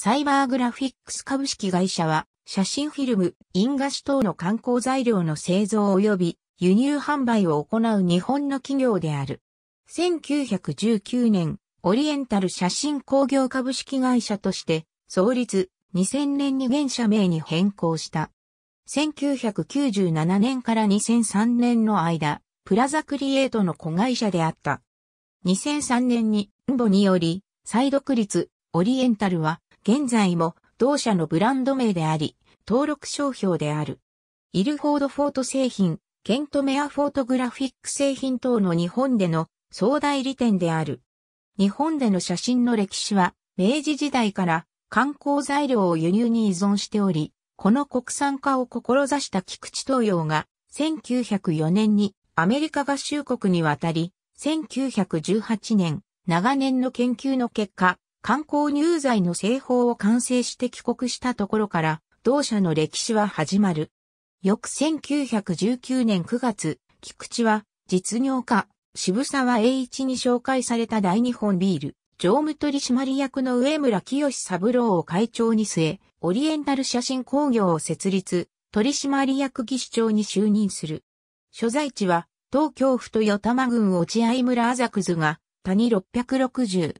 サイバーグラフィックス株式会社は、写真フィルム、ンガシ等の観光材料の製造及び輸入販売を行う日本の企業である。1919年、オリエンタル写真工業株式会社として創立、2000年に現社名に変更した。1997年から2003年の間、プラザクリエイトの子会社であった。2003年に、ンボにより、再独立、オリエンタルは、現在も同社のブランド名であり、登録商標である。イルフォードフォート製品、ケントメアフォートグラフィック製品等の日本での総代理店である。日本での写真の歴史は、明治時代から観光材料を輸入に依存しており、この国産化を志した菊池東洋が、1904年にアメリカ合衆国に渡り、1918年、長年の研究の結果、観光入材の製法を完成して帰国したところから、同社の歴史は始まる。翌1919年9月、菊池は実業家、渋沢栄一に紹介された大日本ビール、常務取締役の上村清三郎を会長に据え、オリエンタル写真工業を設立、取締役技師長に就任する。所在地は、東京府と与玉郡落合村あざくずが、谷660、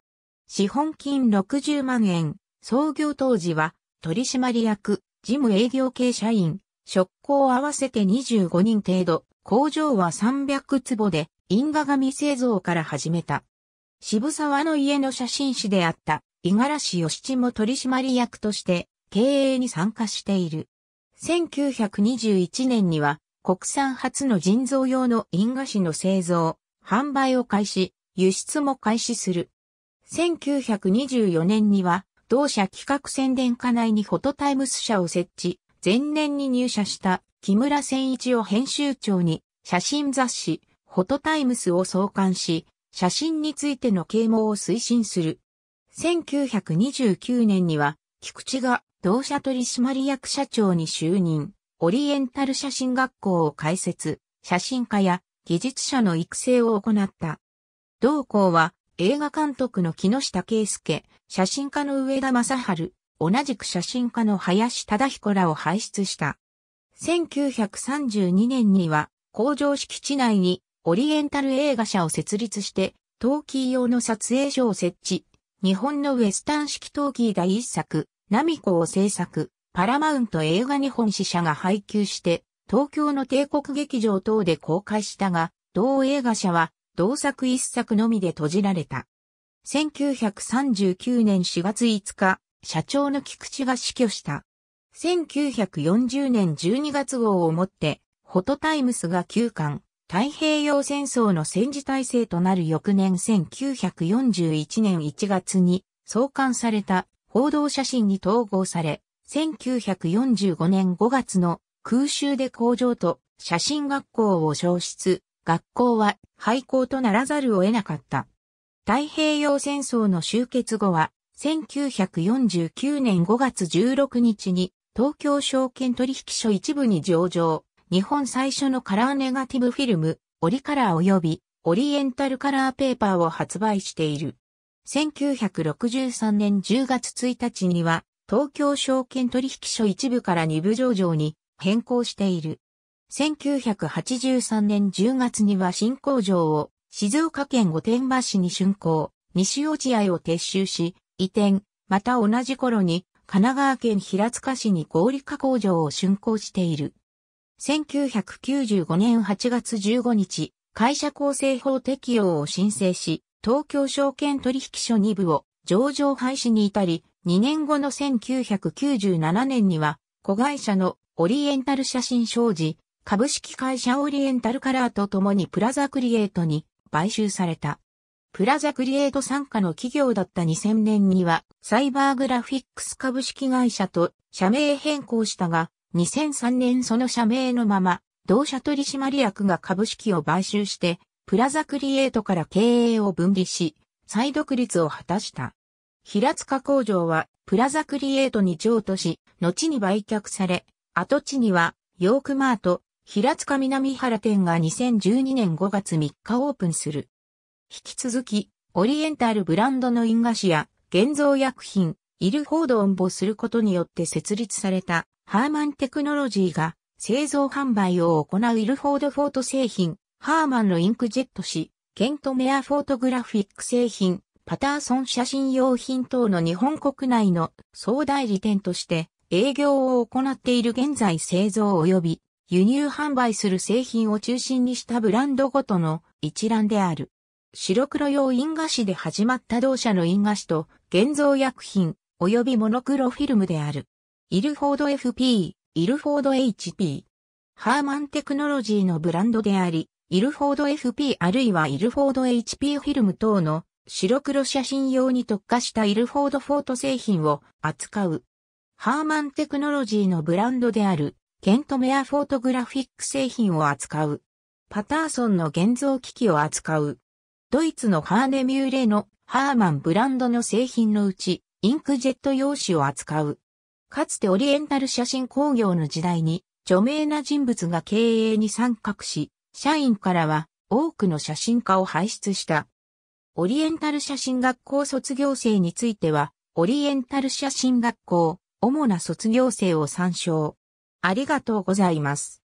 資本金60万円、創業当時は、取締役、事務営業系社員、職工合わせて25人程度、工場は300坪で、因果紙製造から始めた。渋沢の家の写真師であった、五十嵐義も取締役として、経営に参加している。1921年には、国産初の人造用の因果紙の製造、販売を開始、輸出も開始する。1924年には、同社企画宣伝課内にフォトタイムス社を設置、前年に入社した木村千一を編集長に、写真雑誌、フォトタイムスを創刊し、写真についての啓蒙を推進する。1929年には、菊池が同社取締役社長に就任、オリエンタル写真学校を開設、写真家や技術者の育成を行った。同校は映画監督の木下圭介、写真家の上田正春、同じく写真家の林忠彦らを輩出した。1932年には工場敷地内にオリエンタル映画社を設立して、陶器用の撮影所を設置。日本のウエスタン式陶器第一作、ナミコを制作、パラマウント映画日本支社が配給して、東京の帝国劇場等で公開したが、同映画社は同作一作のみで閉じられた。1939年4月5日、社長の菊池が死去した。1940年12月号をもって、ホトタイムスが休館。太平洋戦争の戦時体制となる翌年1941年1月に創刊された報道写真に統合され、1945年5月の空襲で工場と写真学校を消失、学校は廃校とならざるを得なかった。太平洋戦争の終結後は、1949年5月16日に東京証券取引所一部に上場、日本最初のカラーネガティブフィルム、オリカラー及びオリエンタルカラーペーパーを発売している。1963年10月1日には東京証券取引所一部から二部上場に変更している。1983年10月には新工場を静岡県御殿場市に竣工、西落合を撤収し、移転、また同じ頃に神奈川県平塚市に合理化工場を竣工している。1995年8月15日、会社構成法適用を申請し、東京証券取引所2部を上場廃止に至り、2年後の1997年には、子会社のオリエンタル写真商事、株式会社オリエンタルカラーと共にプラザクリエイトに買収された。プラザクリエイト参加の企業だった2000年にはサイバーグラフィックス株式会社と社名変更したが、2003年その社名のまま、同社取締役が株式を買収して、プラザクリエイトから経営を分離し、再独立を果たした。平塚工場は、プラザクリエイトに譲渡し、後に売却され、跡地には、ヨークマート、平塚南原店が2012年5月3日オープンする。引き続き、オリエンタルブランドの因ガシや、現像薬品、イルフォードオンボすることによって設立された、ハーマンテクノロジーが、製造販売を行うイルフォードフォート製品、ハーマンのインクジェット紙、ケントメアフォートグラフィック製品、パターソン写真用品等の日本国内の総代理店として営業を行っている現在製造及び輸入販売する製品を中心にしたブランドごとの一覧である。白黒用印画紙で始まった同社の印画紙と現像薬品及びモノクロフィルムである。イルフォード FP、イルフォード HP。ハーマンテクノロジーのブランドであり、イルフォード FP あるいはイルフォード HP フィルム等の白黒写真用に特化したイルフォードフォート製品を扱う。ハーマンテクノロジーのブランドであるケントメアフォートグラフィック製品を扱う。パターソンの現像機器を扱う。ドイツのハーネミューレのハーマンブランドの製品のうち、インクジェット用紙を扱う。かつてオリエンタル写真工業の時代に、著名な人物が経営に参画し、社員からは多くの写真家を輩出した。オリエンタル写真学校卒業生については、オリエンタル写真学校、主な卒業生を参照。ありがとうございます。